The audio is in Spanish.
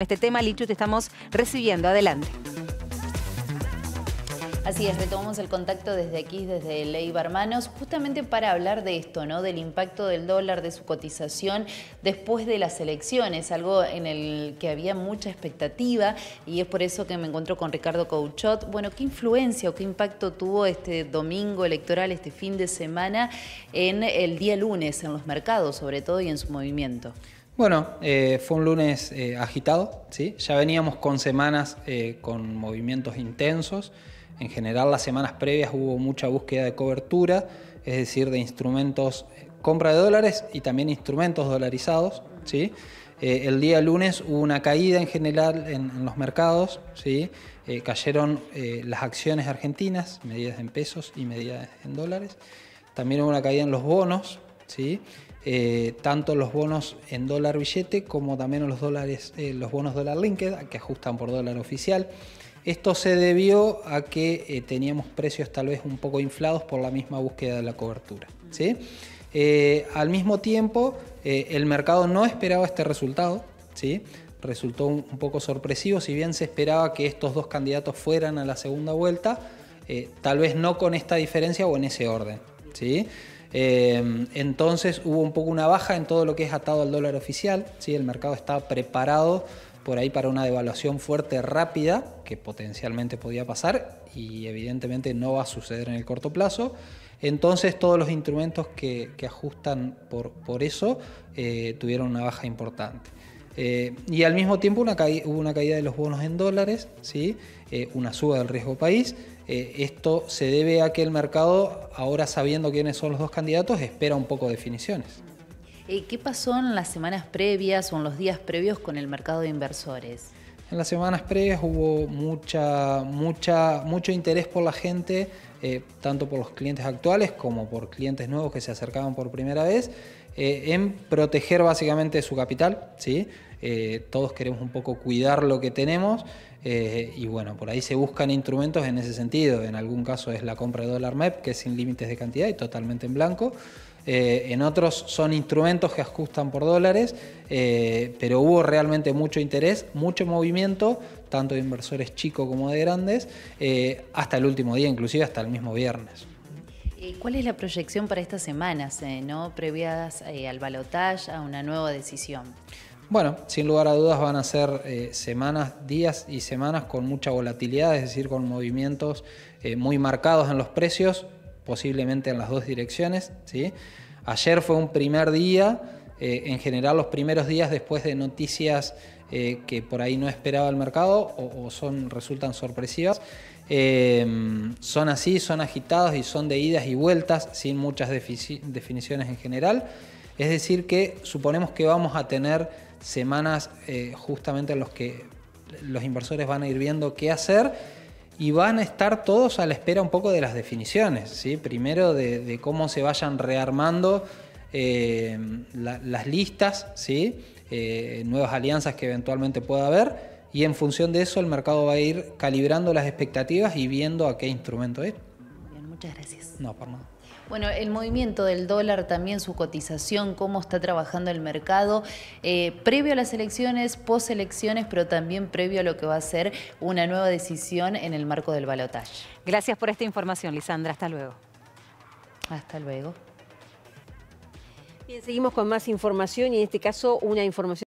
Este tema, Lichu, te estamos recibiendo. Adelante. Así es, retomamos el contacto desde aquí, desde Ley Barmanos, justamente para hablar de esto, ¿no? Del impacto del dólar, de su cotización después de las elecciones, algo en el que había mucha expectativa y es por eso que me encuentro con Ricardo Couchot. Bueno, ¿qué influencia o qué impacto tuvo este domingo electoral, este fin de semana, en el día lunes, en los mercados sobre todo y en su movimiento? Bueno, eh, fue un lunes eh, agitado, ¿sí? ya veníamos con semanas eh, con movimientos intensos. En general las semanas previas hubo mucha búsqueda de cobertura, es decir, de instrumentos, compra de dólares y también instrumentos dolarizados. ¿sí? el día lunes hubo una caída en general en, los mercados, ¿sí? cayeron las acciones argentinas, medidas en pesos y medidas en dólares. También hubo una caída en los bonos, eh, tanto los bonos en dólar billete como también los, dólares, eh, los bonos dólar linked, que ajustan por dólar oficial. Esto se debió a que eh, teníamos precios tal vez un poco inflados por la misma búsqueda de la cobertura. ¿sí? al mismo tiempo, el mercado no esperaba este resultado. ¿sí? Resultó un, poco sorpresivo, si bien se esperaba que estos dos candidatos fueran a la segunda vuelta, tal vez no con esta diferencia o en ese orden. ¿sí? Eh, entonces hubo un poco una baja en todo lo que es atado al dólar oficial. ¿sí? El mercado estaba preparado por ahí para una devaluación fuerte, rápida, que potencialmente podía pasar y evidentemente no va a suceder en el corto plazo. Entonces todos los instrumentos que, ajustan por, eso eh, tuvieron una baja importante. Eh, y al mismo tiempo hubo una caída de los bonos en dólares, ¿sí? Eh, una suba del riesgo país. Eh, esto se debe a que el mercado, ahora sabiendo quiénes son los dos candidatos, espera un poco de definiciones. ¿Qué pasó en las semanas previas o en los días previos con el mercado de inversores? En las semanas previas hubo mucha, mucha, mucho interés por la gente eh, tanto por los clientes actuales como por clientes nuevos que se acercaban por primera vez, eh, en proteger básicamente su capital, ¿sí? Eh, todos queremos un poco cuidar lo que tenemos y bueno, por ahí se buscan instrumentos en ese sentido. En algún caso es la compra de dólar MEP, que es sin límites de cantidad y totalmente en blanco. Eh, en otros son instrumentos que ajustan por dólares, eh, pero hubo realmente mucho interés, mucho movimiento, tanto de inversores chicos como de grandes, eh, hasta el último día, inclusive hasta el mismo viernes. ¿Cuál es la proyección para estas semanas, no al balotaje, a una nueva decisión? Bueno, sin lugar a dudas van a ser semanas, días y semanas con mucha volatilidad, es decir, con movimientos muy marcados en los precios posiblemente en las dos direcciones. ¿sí? Ayer fue un primer día, eh, en general los primeros días después de noticias eh, que por ahí no esperaba el mercado o, son, resultan sorpresivas, em, son así, son agitados y son de idas y vueltas sin muchas definiciones en general. Es decir, que suponemos que vamos a tener semanas eh, justamente en las que los inversores van a ir viendo qué hacer y van a estar todos a la espera un poco de las definiciones, ¿sí? primero de, cómo se vayan rearmando eh, las listas, ¿sí? Eh, nuevas alianzas que eventualmente pueda haber, y en función de eso el mercado va a ir calibrando las expectativas y viendo a qué instrumento es. Muchas gracias. No, por nada. Bueno, el movimiento del dólar, también su cotización, cómo está trabajando el mercado, eh, previo a las elecciones, post-elecciones, pero también previo a lo que va a ser una nueva decisión en el marco del balotaje. Gracias por esta información, Lisandra. Hasta luego. Hasta luego. Bien, seguimos con más información y en este caso una información